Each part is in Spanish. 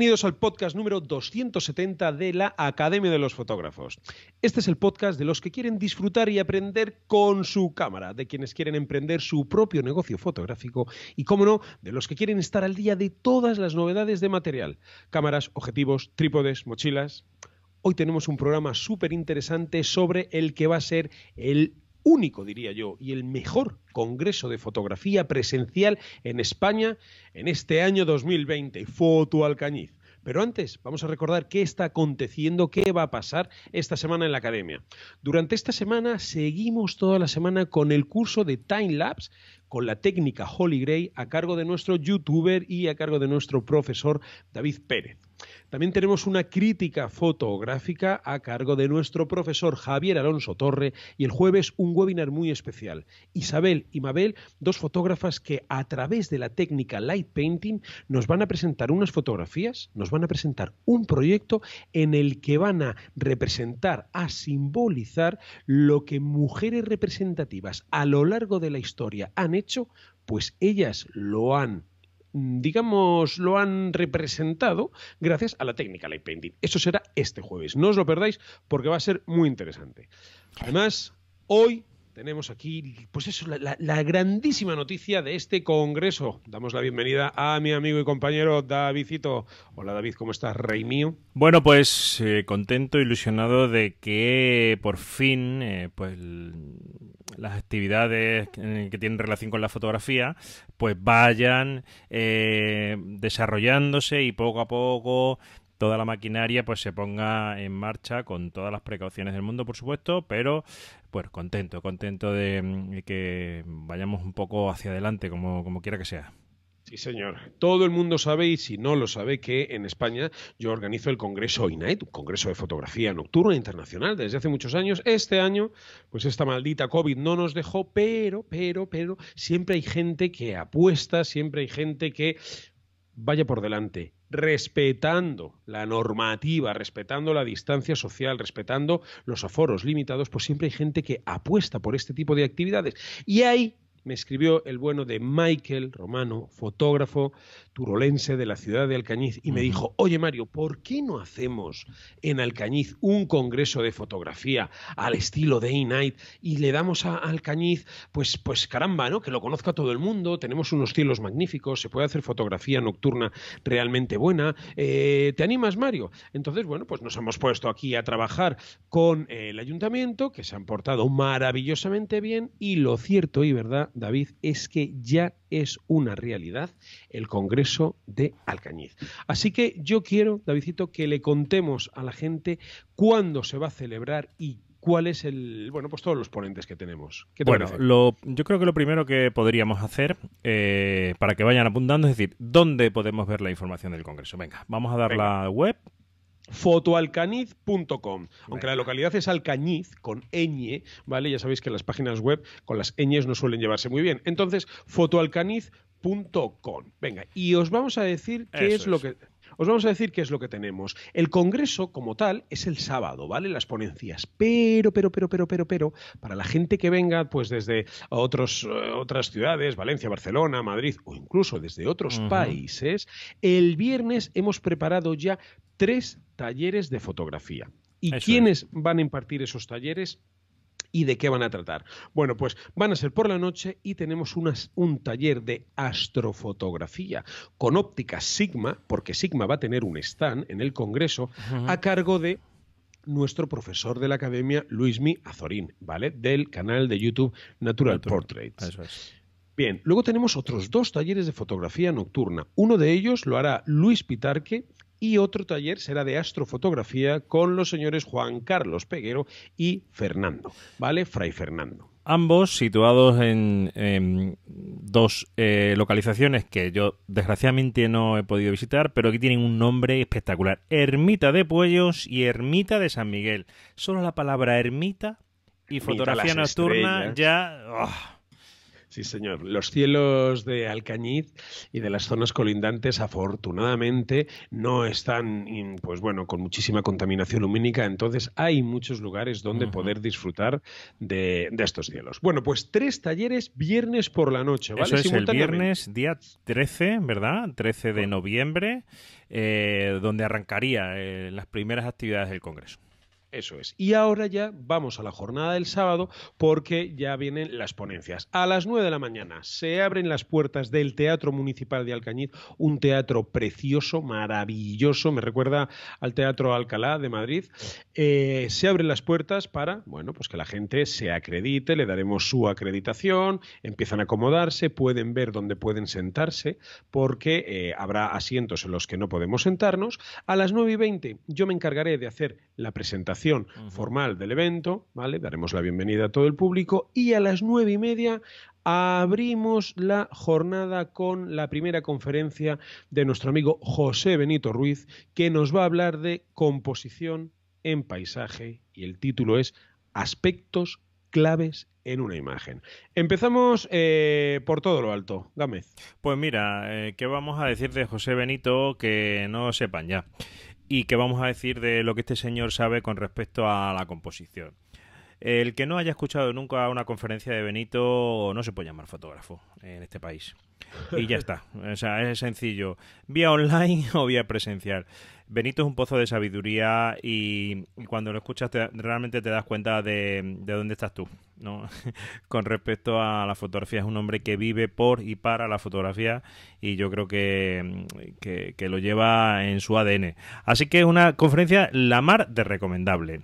Bienvenidos al podcast número 270 de la Academia de los Fotógrafos. Este es el podcast de los que quieren disfrutar y aprender con su cámara, de quienes quieren emprender su propio negocio fotográfico y, cómo no, de los que quieren estar al día de todas las novedades de material, cámaras, objetivos, trípodes, mochilas. Hoy tenemos un programa súper interesante sobre el que va a ser el único, diría yo, y el mejor congreso de fotografía presencial en España en este año 2020, Foto Alcañiz. Pero antes, vamos a recordar qué está aconteciendo, qué va a pasar esta semana en la academia. Durante esta semana seguimos toda la semana con el curso de Time Lapse con la técnica Holy Grail a cargo de nuestro youtuber y a cargo de nuestro profesor David Pérez. También tenemos una crítica fotográfica a cargo de nuestro profesor Javier Alonso Torre y el jueves un webinar muy especial. Isabel y Mabel, dos fotógrafas que a través de la técnica Light Painting nos van a presentar unas fotografías, nos van a presentar un proyecto en el que van a representar, a simbolizar lo que mujeres representativas a lo largo de la historia han hecho, pues ellas lo han Mm, digamos, lo han representado gracias a la técnica Light Painting. Eso será este jueves. No os lo perdáis porque va a ser muy interesante. Además, hoy tenemos aquí, pues eso, la, grandísima noticia de este congreso. Damos la bienvenida a mi amigo y compañero Davidito. Hola David, ¿cómo estás, rey mío? Bueno, pues eh, contento, ilusionado de que por fin, eh, pues las actividades eh, que tienen relación con la fotografía, pues vayan eh, desarrollándose y poco a poco toda la maquinaria pues se ponga en marcha con todas las precauciones del mundo, por supuesto, pero pues contento, contento de mm, que vayamos un poco hacia adelante, como, como quiera que sea. Sí, señor. Todo el mundo sabe, y si no lo sabe, que en España yo organizo el Congreso INAET, un Congreso de Fotografía Nocturna Internacional, desde hace muchos años. Este año, pues esta maldita COVID no nos dejó, pero, pero, pero, siempre hay gente que apuesta, siempre hay gente que vaya por delante, respetando la normativa, respetando la distancia social, respetando los aforos limitados, pues siempre hay gente que apuesta por este tipo de actividades. Y hay me escribió el bueno de Michael Romano, fotógrafo turolense de la ciudad de Alcañiz, y me dijo, oye Mario, ¿por qué no hacemos en Alcañiz un congreso de fotografía al estilo Day Night y le damos a Alcañiz, pues, pues caramba, ¿no? que lo conozca todo el mundo, tenemos unos cielos magníficos, se puede hacer fotografía nocturna realmente buena, eh, ¿te animas Mario? Entonces, bueno, pues nos hemos puesto aquí a trabajar con el ayuntamiento, que se han portado maravillosamente bien, y lo cierto y verdad David es que ya es una realidad el Congreso de Alcañiz. Así que yo quiero, Davidito, que le contemos a la gente cuándo se va a celebrar y cuál es el bueno pues todos los ponentes que tenemos bueno yo creo que lo primero que podríamos hacer eh, para que vayan apuntando es decir dónde podemos ver la información del congreso venga vamos a dar la web fotoalcaniz.com. Aunque la localidad es Alcañiz con ñ, ¿vale? Ya sabéis que las páginas web con las ñes no suelen llevarse muy bien. Entonces, fotoalcaniz.com. Venga, y os vamos a decir qué es lo que os vamos a decir qué es lo que tenemos. El Congreso, como tal, es el sábado, ¿vale? Las ponencias. Pero, pero, pero, pero, pero, pero, para la gente que venga, pues desde otros, eh, otras ciudades, Valencia, Barcelona, Madrid, o incluso desde otros países, el viernes hemos preparado ya tres talleres de fotografía. ¿Y quiénes van a impartir esos talleres? ¿Y de qué van a tratar? Bueno, pues van a ser por la noche y tenemos unas, un taller de astrofotografía con óptica Sigma, porque Sigma va a tener un stand en el Congreso, a cargo de nuestro profesor de la academia, Luismi Azorín, ¿vale? Del canal de YouTube Natural, Portrait. Portraits. Bien, luego tenemos otros dos talleres de fotografía nocturna. Uno de ellos lo hará Luis Pitarque, y otro taller será de astrofotografía con los señores Juan Carlos Peguero y Fernando, ¿vale? Fray Fernando. Ambos situados en, dos eh, localizaciones que yo desgraciadamente no he podido visitar, pero que tienen un nombre espectacular. Ermita de Puellos y Ermita de San Miguel. Solo la palabra ermita y fotografía nocturna ya... ¡oh! Sí, señor. Los cielos de Alcañiz y de las zonas colindantes, afortunadamente, no están, pues bueno, con muchísima contaminación lumínica. Entonces, hay muchos lugares donde poder disfrutar de, estos cielos. Bueno, pues tres talleres viernes por la noche, ¿vale? Eso es el viernes, día 13, ¿verdad? 13 de noviembre, eh, donde arrancaría eh, las primeras actividades del Congreso. Eso es. Y ahora ya vamos a la jornada del sábado porque ya vienen las ponencias. A las 9 de la mañana se abren las puertas del Teatro Municipal de Alcañiz, un teatro precioso, maravilloso, me recuerda al Teatro Alcalá de Madrid. Eh, se abren las puertas para, bueno, pues que la gente se acredite, le daremos su acreditación, empiezan a acomodarse, pueden ver dónde pueden sentarse, porque eh, habrá asientos en los que no podemos sentarnos. A las 9 y 20 yo me encargaré de hacer la presentación formal del evento, ¿vale? Daremos la bienvenida a todo el público y a las nueve y media abrimos la jornada con la primera conferencia de nuestro amigo José Benito Ruiz, que nos va a hablar de composición en paisaje y el título es Aspectos claves en una imagen. Empezamos eh, por todo lo alto, Gámez. Pues mira, eh, ¿qué vamos a decir de José Benito que no sepan ya? y qué vamos a decir de lo que este señor sabe con respecto a la composición. El que no haya escuchado nunca una conferencia de Benito no se puede llamar fotógrafo en este país. Y ya está. O sea, es sencillo. Vía online o vía presencial. Benito es un pozo de sabiduría y, cuando lo escuchas realmente te das cuenta de, dónde estás tú. ¿no? Con respecto a la fotografía, es un hombre que vive por y para la fotografía y yo creo que, lo lleva en su ADN. Así que es una conferencia la mar de recomendable.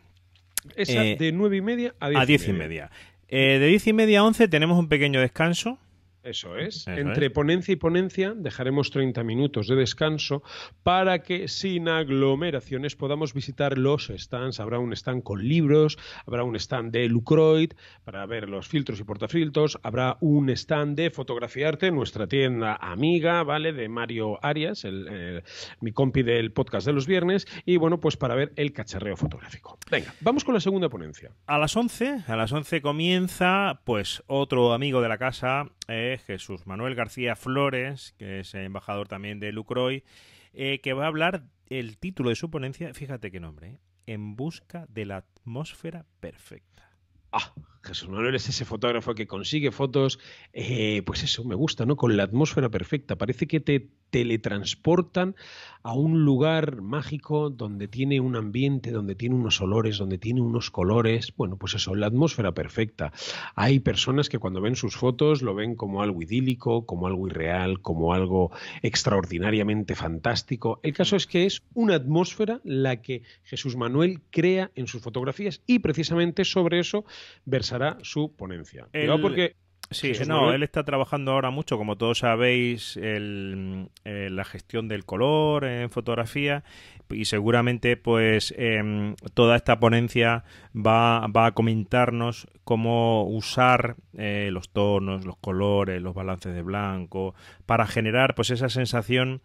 Esa eh, de nueve y media a diez, y media. Eh, de diez y media a once tenemos un pequeño descanso eso es. Entre ponencia y ponencia dejaremos 30 minutos de descanso para que sin aglomeraciones podamos visitar los stands. Habrá un stand con libros, habrá un stand de Lucroid para ver los filtros y portafiltros, habrá un stand de fotografiarte, nuestra tienda amiga, ¿vale? De Mario Arias, eh, mi compi del podcast de los viernes, y bueno, pues para ver el cacharreo fotográfico. Venga, vamos con la segunda ponencia. A las 11, a las 11 comienza pues otro amigo de la casa eh, Jesús Manuel García Flores, que es embajador también de Lucroy, eh, que va a hablar el título de su ponencia, fíjate qué nombre, ¿eh? En busca de la atmósfera perfecta. Ah. Jesús Manuel es ese fotógrafo que consigue fotos, eh, pues eso, me gusta, ¿no? Con la atmósfera perfecta. Parece que te teletransportan a un lugar mágico donde tiene un ambiente, donde tiene unos olores, donde tiene unos colores. Bueno, pues eso, la atmósfera perfecta. Hay personas que cuando ven sus fotos lo ven como algo idílico, como algo irreal, como algo extraordinariamente fantástico. El caso es que es una atmósfera la que Jesús Manuel crea en sus fotografías y precisamente sobre eso versa su ponencia. porque Sí, no, él está trabajando ahora mucho, como todos sabéis, el, eh, la gestión del color en fotografía y seguramente pues em, toda esta ponencia va, va, a comentarnos cómo usar eh, los tonos, los colores, los balances de blanco para generar pues esa sensación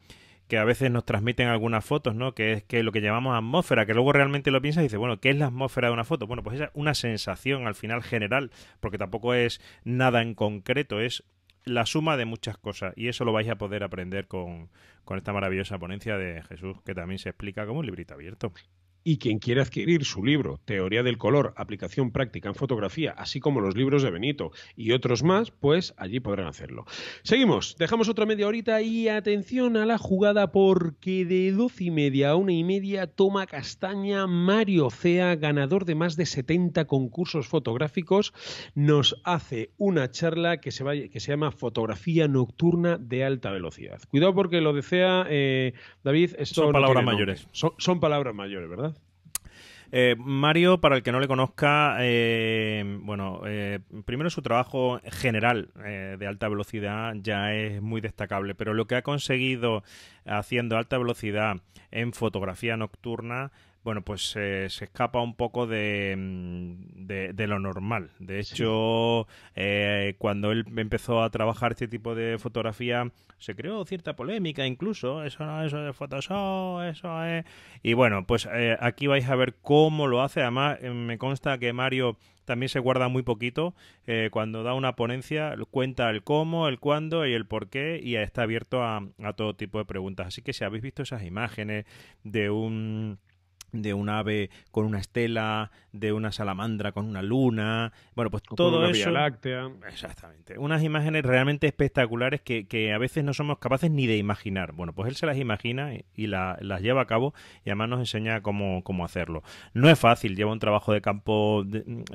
que a veces nos transmiten algunas fotos, ¿no? Que es que lo que llamamos atmósfera, que luego realmente lo piensas y dices, bueno, ¿qué es la atmósfera de una foto? Bueno, pues es una sensación al final general, porque tampoco es nada en concreto, es la suma de muchas cosas. Y eso lo vais a poder aprender con, con esta maravillosa ponencia de Jesús, que también se explica como un librito abierto y quien quiera adquirir su libro, Teoría del Color, Aplicación Práctica en Fotografía, así como los libros de Benito y otros más, pues allí podrán hacerlo. Seguimos, dejamos otra media horita y atención a la jugada porque de doce y media a una y media toma castaña Mario Cea, ganador de más de 70 concursos fotográficos, nos hace una charla que se, va, que se llama Fotografía Nocturna de Alta Velocidad. Cuidado porque lo desea, eh, David, son palabras mayores. son palabras mayores, ¿verdad? Eh, Mario, para el que no le conozca, eh, bueno, eh, primero su trabajo general de alta velocidad ya es muy destacable, pero lo que ha conseguido haciendo alta velocidad en fotografía nocturna bueno, pues eh, se escapa un poco de, mm, lo normal. De hecho, eh, cuando él empezó a trabajar este tipo de fotografía, se creó cierta polémica incluso. Eso no, eso es Photoshop, eso es... Y bueno, pues eh, aquí vais a ver cómo lo hace. Además, me consta que Mario también se guarda muy poquito. cuando da una ponencia, cuenta el cómo, el cuándo y el por qué, y está abierto a, a todo tipo de preguntas. Así que si habéis visto esas imágenes de un de un ave con una estela, de una salamandra con una luna, bueno, pues todo eso. láctea. Exactamente. Unas imágenes realmente espectaculares que, que, a veces no somos capaces ni de imaginar. Bueno, pues él se las imagina y, las lleva a cabo y además nos enseña cómo, cómo hacerlo. No es fácil, lleva un trabajo de campo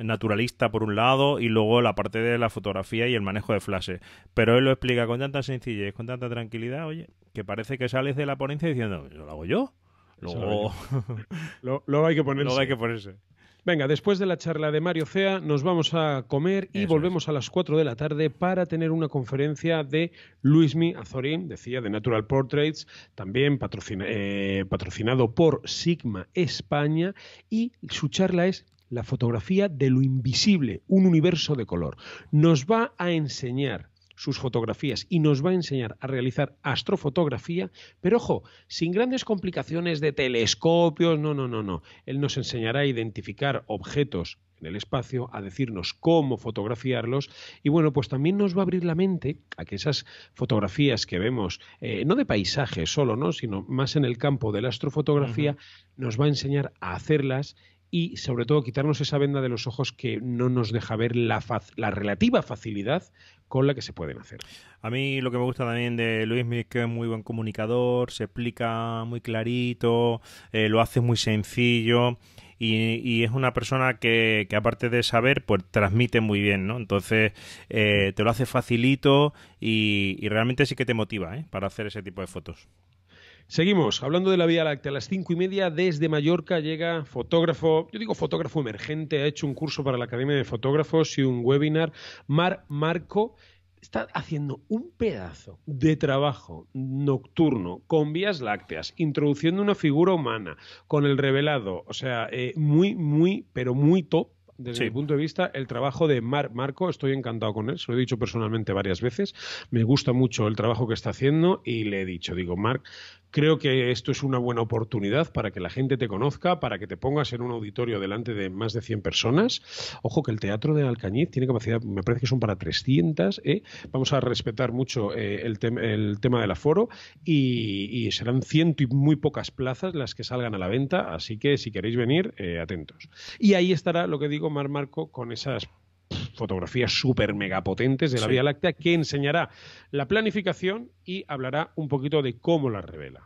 naturalista por un lado y luego la parte de la fotografía y el manejo de flash. Pero él lo explica con tanta sencillez, con tanta tranquilidad, oye, que parece que sales de la ponencia diciendo, ¿lo hago yo? Luego... hay que ponerse. hay que ponerse. Venga, después de la charla de Mario Cea, nos vamos a comer y volvemos a las 4 de la tarde para tener una conferencia de Luismi Azorín, decía, de Natural Portraits, también eh, patrocinado por Sigma España, y su charla es La fotografía de lo invisible, un universo de color. Nos va a enseñar sus fotografías y nos va a enseñar a realizar astrofotografía, pero ojo, sin grandes complicaciones de telescopios, no, no, no, no. Él nos enseñará a identificar objetos en el espacio, a decirnos cómo fotografiarlos y bueno, pues también nos va a abrir la mente a que esas fotografías que vemos, eh, no de paisaje solo, ¿no? sino más en el campo de la astrofotografía, nos va a enseñar a hacerlas y sobre todo quitarnos esa venda de los ojos que no nos deja ver la, la relativa facilidad con la que se pueden hacer. A mí lo que me gusta también de Luis es que es muy buen comunicador, se explica muy clarito, eh, lo hace muy sencillo. Y, es una persona que, aparte de saber, pues transmite muy bien, ¿no? Entonces eh, te lo hace facilito y, realmente sí que te motiva ¿eh? para hacer ese tipo de fotos. Seguimos hablando de la Vía Láctea. A las cinco y media desde Mallorca llega fotógrafo, yo digo fotógrafo emergente, ha hecho un curso para la Academia de Fotógrafos y un webinar. Mar Marco está haciendo un pedazo de trabajo nocturno con vías lácteas, introduciendo una figura humana con el revelado, o sea, eh, muy, muy, pero muy top desde mi punto de vista, el trabajo de Mar Marco, estoy encantado con él, se lo he dicho personalmente varias veces, me gusta mucho el trabajo que está haciendo y le he dicho, digo, Marc, creo que esto es una buena oportunidad para que la gente te conozca, para que te pongas en un auditorio delante de más de 100 personas. Ojo que el Teatro de Alcañiz tiene capacidad, me parece que son para 300. ¿eh? Vamos a respetar mucho eh, el, el, tema del aforo y, serán ciento y muy pocas plazas las que salgan a la venta, así que si queréis venir, eh, atentos. Y ahí estará lo que digo Mar Marco con esas fotografías super mega potentes de la Vía Láctea que enseñará la planificación y hablará un poquito de cómo la revela.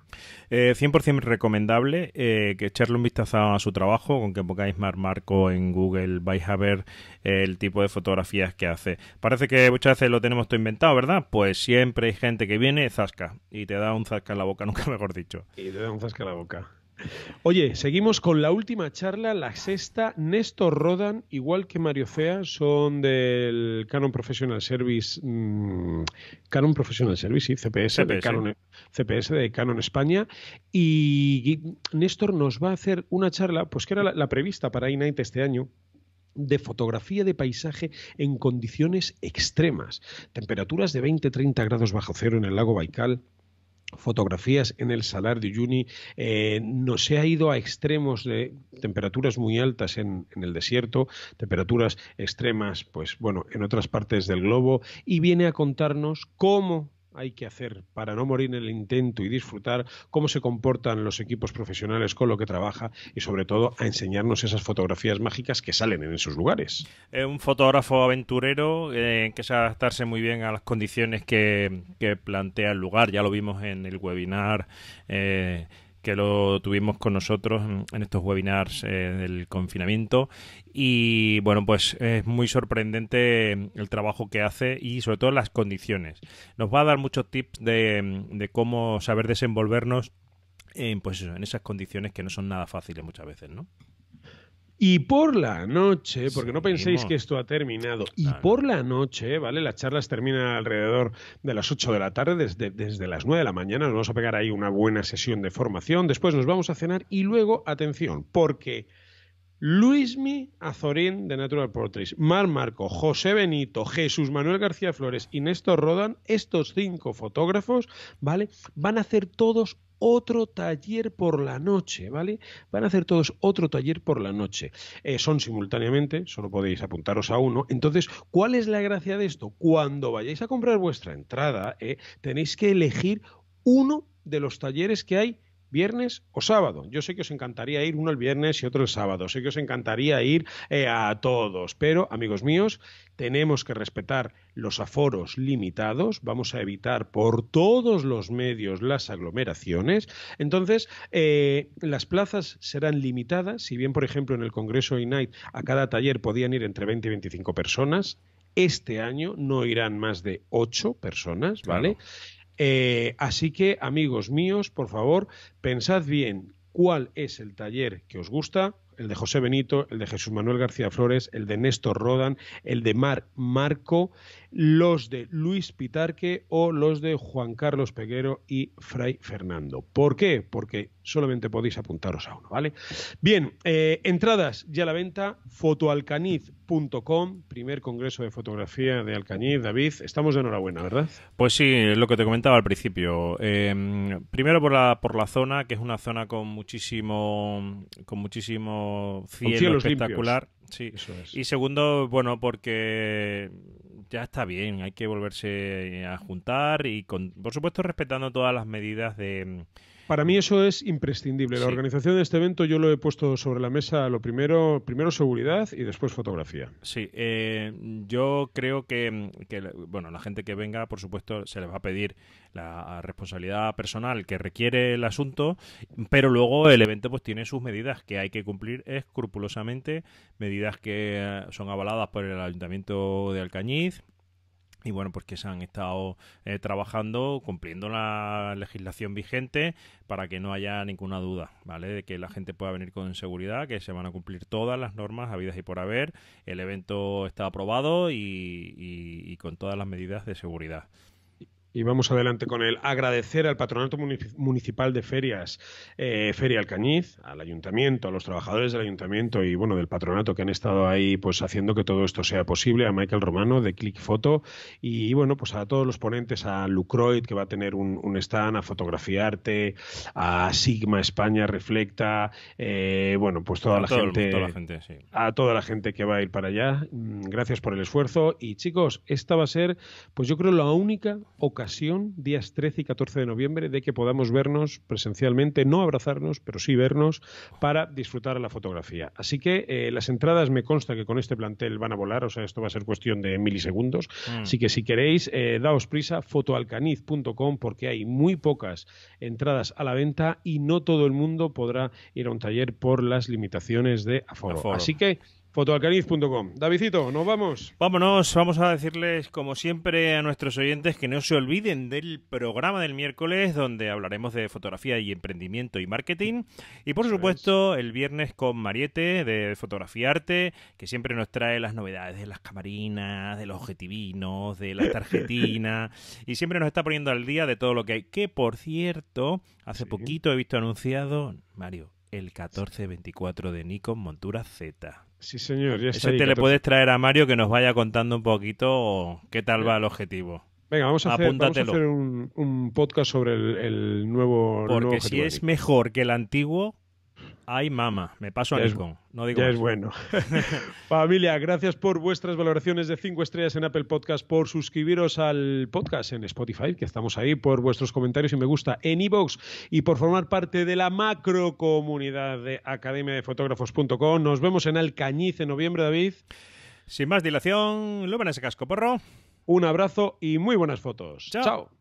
100% eh, recomendable eh, que echarle un vistazo a su trabajo, con que pongáis Mar Marco en Google vais a ver eh, el tipo de fotografías que hace. Parece que muchas veces lo tenemos todo inventado, ¿verdad? Pues siempre hay gente que viene, zasca, y te da un zasca en la boca, nunca mejor dicho. Y te da un zasca en la boca. Oye, seguimos con la última charla, la sexta. Néstor Rodan, igual que Mario Fea, son del Canon Professional Service, mm, Canon Professional Service, sí, CPS, De Canon, CPS de Canon España. Y Néstor nos va a hacer una charla, pues que era la, prevista para night este año de fotografía de paisaje en condiciones extremas, temperaturas de 20-30 grados bajo cero en el lago Baikal, fotografías en el Salar de Uyuni, eh, no se ha ido a extremos de temperaturas muy altas en, en, el desierto, temperaturas extremas, pues bueno, en otras partes del globo, y viene a contarnos cómo hay que hacer para no morir en el intento y disfrutar cómo se comportan los equipos profesionales con lo que trabaja y sobre todo a enseñarnos esas fotografías mágicas que salen en esos lugares. un fotógrafo aventurero eh, que sabe adaptarse muy bien a las condiciones que, plantea el lugar, ya lo vimos en el webinar. Eh, que lo tuvimos con nosotros en estos webinars eh, del confinamiento. Y bueno, pues es muy sorprendente mm, el trabajo que hace y sobre todo las condiciones. Nos va a dar muchos tips de, mm, cómo saber desenvolvernos pues eso, en esas condiciones que no son nada fáciles muchas veces, ¿no? Y por la noche, porque no penséis que esto ha terminado, y por la noche, ¿vale? Las charlas terminan alrededor de las 8 de la tarde, desde, desde las 9 de la mañana, nos vamos a pegar ahí una buena sesión de formación, después nos vamos a cenar y luego, atención, porque... Luismi Azorín de Natural Portraits, Mar Marco, José Benito, Jesús Manuel García Flores y Néstor Rodan, estos cinco fotógrafos, ¿vale? Van a hacer todos otro taller por la noche, ¿vale? Van a hacer todos otro taller por la noche. Eh, son simultáneamente, solo podéis apuntaros a uno. Entonces, ¿cuál es la gracia de esto? Cuando vayáis a comprar vuestra entrada, eh, tenéis que elegir uno de los talleres que hay viernes o sábado. Yo sé que os encantaría ir uno el viernes y otro el sábado. Sé que os encantaría ir eh, a todos, pero amigos míos, tenemos que respetar los aforos limitados. Vamos a evitar por todos los medios las aglomeraciones. Entonces, eh, las plazas serán limitadas. Si bien, por ejemplo, en el Congreso night a cada taller podían ir entre 20 y 25 personas, este año no irán más de ocho personas, ¿vale? Eh, así que, amigos míos, por favor, pensad bien cuál es el taller que os gusta, el de José Benito, el de Jesús Manuel García Flores, el de Néstor Rodan, el de Mar Marco, los de Luis Pitarque o los de Juan Carlos Peguero y Fray Fernando. ¿Por qué? Porque solamente podéis apuntaros a uno, ¿vale? Bien, eh, entradas ya a la venta, fotoalcaniz.com, primer congreso de fotografía de Alcañiz, David, estamos de enhorabuena, ¿verdad? Pues sí, lo que te comentaba al principio. Em, primero por la, por la zona, que es una zona con muchísimo, con muchísimo cielo espectacular. Sí. Eso es. Y segundo, bueno, porque ya está bien, hay que volverse a juntar y, por supuesto, respetando todas las medidas de para mí eso es imprescindible. La organización de este evento yo lo he puesto sobre la mesa lo primero, primero seguridad y después fotografía. Sí, eh, yo creo que, bueno, la gente que venga, por supuesto, se les va a pedir la responsabilidad personal que requiere el asunto, pero luego el evento pues tiene sus medidas que hay que cumplir escrupulosamente, medidas que eh, son avaladas por el Ayuntamiento de Alcañiz, y bueno, pues que se han estado eh, trabajando cumpliendo la legislación vigente para que no haya ninguna duda, ¿vale? De que la gente pueda venir con seguridad, que se van a cumplir todas las normas habidas y por haber. El evento está aprobado y, y con todas las medidas de seguridad. Y vamos adelante con el agradecer al Patronato Municipal de Ferias, eh, Feria Alcañiz, al Ayuntamiento, a los trabajadores del Ayuntamiento y bueno, del Patronato que han estado ahí pues haciendo que todo esto sea posible, a Michael Romano de Click Photo y bueno, pues a todos los ponentes, a Lucroid que va a tener un, stand, a Fotografiarte, a Sigma España Reflecta, eh, bueno, pues toda, la, gente, toda la gente, sí. a toda la gente que va a ir para allá. Mm, gracias por el esfuerzo y chicos, esta va a ser pues yo creo la única ocasión ocasión, días 13 y 14 de noviembre, de que podamos vernos presencialmente, no abrazarnos, pero sí vernos para disfrutar la fotografía. Así que eh, las entradas me consta que con este plantel van a volar, o sea, esto va a ser cuestión de milisegundos. Mm. Así que si queréis, eh, daos prisa, fotoalcaniz.com, porque hay muy pocas entradas a la venta y no todo el mundo podrá ir a un taller por las limitaciones de aforo. Así que fotoalcaniz.com. Davidito, nos vamos. Vámonos, vamos a decirles como siempre a nuestros oyentes que no se olviden del programa del miércoles donde hablaremos de fotografía y emprendimiento y marketing y por supuesto el viernes con Mariete de Fotografía Arte que siempre nos trae las novedades de las camarinas, de los objetivinos, de las tarjetinas y siempre nos está poniendo al día de todo lo que hay. Que por cierto, hace poquito he visto anunciado, Mario, el 1424 de Nikon Montura Z. Sí, señor, Ese te le puedes traer a Mario que nos vaya contando un poquito qué tal va el objetivo. Venga, vamos a hacer, hacer un, podcast sobre el, nuevo. Porque si es mejor que el antiguo, Ay, mama, me paso a Nikon. No digo es bueno. Familia, gracias por vuestras valoraciones de 5 estrellas en Apple Podcast, por suscribiros al podcast en Spotify, que estamos ahí, por vuestros comentarios y me gusta en iBox y por formar parte de la macro comunidad de Academia de Fotógrafos.com. Nos vemos en Alcañiz en noviembre, David. Sin más dilación, lo ese casco, porro. Un abrazo y muy buenas fotos. Chao.